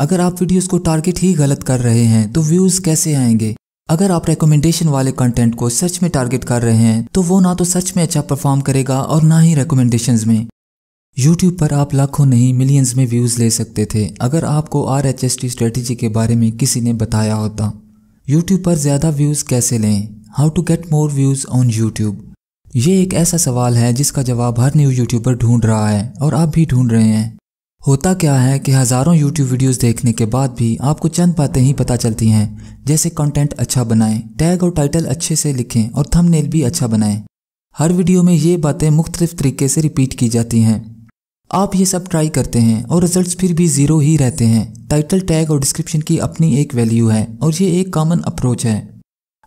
अगर आप वीडियोस को टारगेट ही गलत कर रहे हैं तो व्यूज़ कैसे आएंगे अगर आप रेकमेंडेशन वाले कंटेंट को सच में टारगेट कर रहे हैं तो वो ना तो सच में अच्छा परफॉर्म करेगा और ना ही रेकमेंडेशन में यूट्यूब पर आप लाखों नहीं मिलियंस में व्यूज़ ले सकते थे अगर आपको आर एच एस टी के बारे में किसी ने बताया होता यूट्यूब पर ज़्यादा व्यूज़ कैसे लें how to get more views on YouTube ये एक ऐसा सवाल है जिसका जवाब हर न्यू यूट्यूबर ढूंढ रहा है और आप भी ढूंढ रहे हैं होता क्या है कि हज़ारों YouTube वीडियोस देखने के बाद भी आपको चंद बातें ही पता चलती हैं जैसे कंटेंट अच्छा बनाएं, टैग और टाइटल अच्छे से लिखें और थंबनेल भी अच्छा बनाएं। हर वीडियो में ये बातें मुख्तलिफ तरीके से रिपीट की जाती हैं आप ये सब ट्राई करते हैं और रिजल्ट्स फिर भी ज़ीरो ही रहते हैं टाइटल टैग और डिस्क्रिप्शन की अपनी एक वैल्यू है और ये एक कॉमन अप्रोच है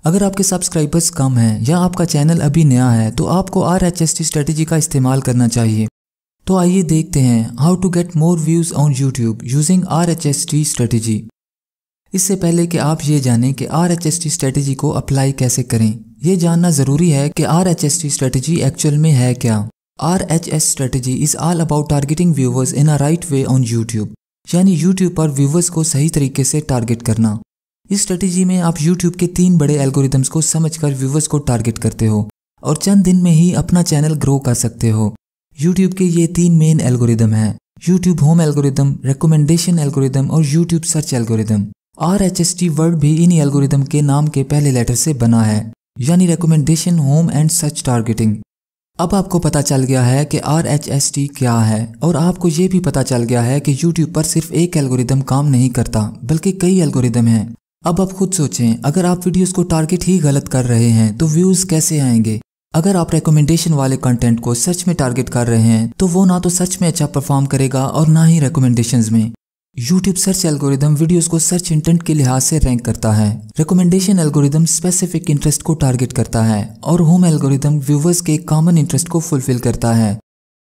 अगर आपके सब्सक्राइबर्स कम हैं या आपका चैनल अभी नया है तो आपको R H S T strategy का इस्तेमाल करना चाहिए तो आइए देखते हैं how to get more views on YouTube using R H S T strategy इससे पहले कि आप ये जानें कि R H S T strategy को अप्लाई कैसे करें यह जानना ज़रूरी है कि R H S T strategy actual में है क्या R H S strategy is all about targeting viewers in a right way on YouTube यानी यूट्यूब पर व्यूवर्स को सही तरीके से टारगेट करना इस स्ट्रेटेजी में आप यूट्यूब के तीन बड़े एल्गोरिदम्स को समझकर व्यूवर्स को टारगेट करते हो और चंद दिन में ही अपना चैनल ग्रो कर सकते हो यूट्यूब के ये तीन मेन एल्गोरिदम हैं YouTube home algorithm recommendation algorithm और YouTube search algorithm R H S T word भी इन एल्गोरिदम के नाम के पहले लेटर से बना है यानी recommendation home and search targeting अब आपको पता चल गया है कि आर एच एस टी क्या है और आपको ये भी पता चल गया है कि यूट्यूब पर सिर्फ एक एल्गोरिदम काम नहीं करता बल्कि कई एल्गोरिदम हैं अब आप खुद सोचें अगर आप वीडियोस को टारगेट ही गलत कर रहे हैं तो व्यूज़ कैसे आएंगे अगर आप रेकमेंडेशन वाले कंटेंट को सच में टारगेट कर रहे हैं तो वो ना तो सच में अच्छा परफॉर्म करेगा और ना ही रिकमेंडेशन में यूट्यूब सर्च एल्गोरिदम वीडियोस को सर्च इंटेंट के लिहाज से रैंक करता है रिकमेंडेशन एल्गोरिदम स्पेसिफिक इंटरेस्ट को टारगेट करता है और होम एल्गोरिदम व्यूवर्स के कॉमन इंटरेस्ट को फुलफिल करता है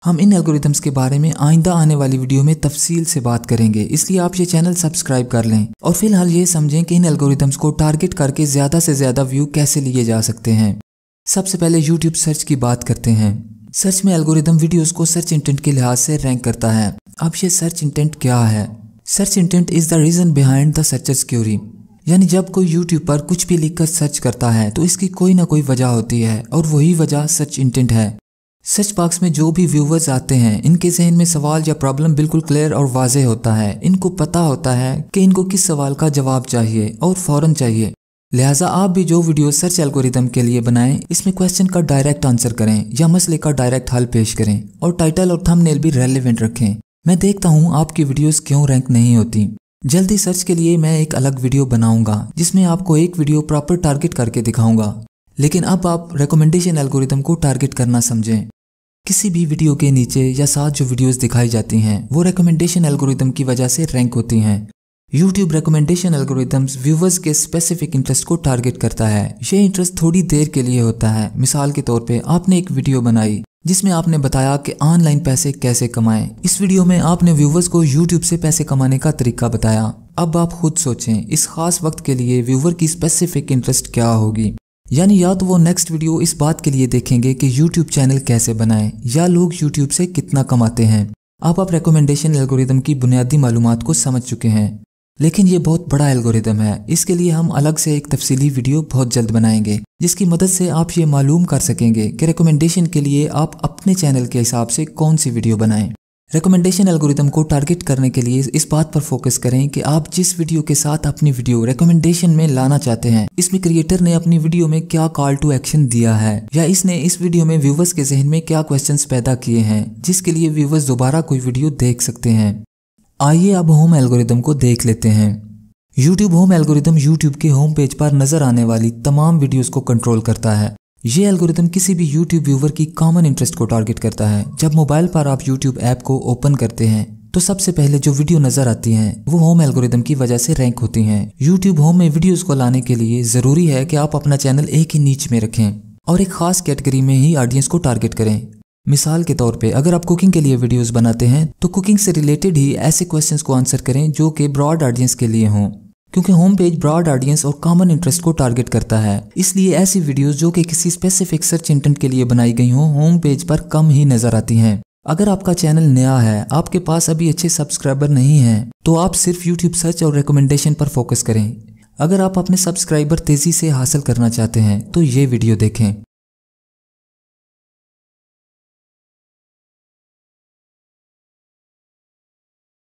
हम इन एल्गोरिदम्स के बारे में आइंदा आने वाली वीडियो में तफसील से बात करेंगे इसलिए आप ये चैनल सब्सक्राइब कर लें और फिलहाल ये समझें कि इन एल्गोरिदम्स को टारगेट करके ज़्यादा से ज़्यादा व्यू कैसे लिए जा सकते हैं सबसे पहले यूट्यूब सर्च की बात करते हैं सर्च में एल्गोरिदम वीडियोस को सर्च इंटेंट के लिहाज से रैंक करता है अब ये सर्च इंटेंट क्या है search intent is the reason behind the searcher's query यानी जब कोई यूट्यूब पर कुछ भी लिखकर सर्च करता है तो इसकी कोई ना कोई वजह होती है और वही वजह सर्च इंटेंट है सर्च बॉक्स में जो भी व्यूवर्स आते हैं इनके जहन में सवाल या प्रॉब्लम बिल्कुल क्लियर और वाजे होता है इनको पता होता है कि इनको किस सवाल का जवाब चाहिए और फ़ौरन चाहिए लिहाजा आप भी जो वीडियो सर्च एल्गोरिदम के लिए बनाएं इसमें क्वेश्चन का डायरेक्ट आंसर करें या मसले का डायरेक्ट हल पेश करें और टाइटल और थंबनेल भी रेलिवेंट रखें मैं देखता हूँ आपकी वीडियोस क्यों रैंक नहीं होती जल्दी सर्च के लिए मैं एक अलग वीडियो बनाऊंगा जिसमें आपको एक वीडियो प्रॉपर टारगेट करके दिखाऊंगा लेकिन अब आप रिकमेंडेशन एल्गोरिदम को टारगेट करना समझें किसी भी वीडियो के नीचे या साथ जो वीडियोज दिखाई जाती हैं वो रिकमेंडेशन एल्गोरिदम की वजह से रैंक होती हैं YouTube रिकमेंडेशन एल्गोरिदम्स व्यूवर्स के स्पेसिफिक इंटरेस्ट को टारगेट करता है ये इंटरेस्ट थोड़ी देर के लिए होता है मिसाल के तौर पे आपने एक वीडियो बनाई जिसमें आपने बताया कि ऑनलाइन पैसे कैसे कमाएं। इस वीडियो में आपने व्यूवर्स को YouTube से पैसे कमाने का तरीका बताया अब आप खुद सोचें इस खास वक्त के लिए व्यूवर की स्पेसिफिक इंटरेस्ट क्या होगी यानी या तो वो नेक्स्ट वीडियो इस बात के लिए देखेंगे कि YouTube चैनल कैसे बनाएं या लोग YouTube से कितना कमाते हैं आप, आप रिकमेंडेशन एल्गोरिदम की बुनियादी मालूम को समझ चुके हैं लेकिन ये बहुत बड़ा एल्गोरिदम है इसके लिए हम अलग से एक तफसीली वीडियो बहुत जल्द बनाएंगे जिसकी मदद से आप ये मालूम कर सकेंगे कि रिकमेंडेशन के लिए आप अपने चैनल के हिसाब से कौन सी वीडियो बनाएं रिकमेंडेशन एल्गोरिदम को टारगेट करने के लिए इस बात पर फोकस करें कि आप जिस वीडियो के साथ अपनी वीडियो रिकमेंडेशन में लाना चाहते हैं इसमें क्रिएटर ने अपनी वीडियो में क्या कॉल टू एक्शन दिया है या इसने इस वीडियो में व्यूवर्स के जहन में क्या क्वेश्चन पैदा किए हैं जिसके लिए व्यूवर्स दोबारा कोई वीडियो देख सकते हैं आइए अब होम एल्गोरिदम को देख लेते हैं YouTube होम एल्गोरिदम YouTube के होम पेज पर नजर आने वाली तमाम वीडियोस को कंट्रोल करता है ये एल्गोरिदम किसी भी YouTube व्यूवर की कॉमन इंटरेस्ट को टारगेट करता है जब मोबाइल पर आप YouTube ऐप को ओपन करते हैं तो सबसे पहले जो वीडियो नजर आती हैं वो होम एल्गोरिदम की वजह से रैंक होती हैं YouTube होम में वीडियोस को लाने के लिए जरूरी है कि आप अपना चैनल एक ही नीच में रखें और एक खास कैटेगरी में ही ऑडियंस को टारगेट करें मिसाल के तौर पे अगर आप कुकिंग के लिए वीडियोस बनाते हैं तो कुकिंग से रिलेटेड ही ऐसे क्वेश्चंस को आंसर करें जो कि ब्रॉड ऑडियंस के लिए हों क्योंकि होम पेज ब्रॉड ऑडियंस और कॉमन इंटरेस्ट को टारगेट करता है इसलिए ऐसी वीडियोस जो कि किसी स्पेसिफिक सर्च इंटेंट के लिए बनाई गई हों होम पेज पर कम ही नजर आती हैं अगर आपका चैनल नया है आपके पास अभी अच्छे सब्सक्राइबर नहीं हैं तो आप सिर्फ यूट्यूब सर्च और रिकमेंडेशन पर फोकस करें अगर आप अपने सब्सक्राइबर तेजी से हासिल करना चाहते हैं तो ये वीडियो देखें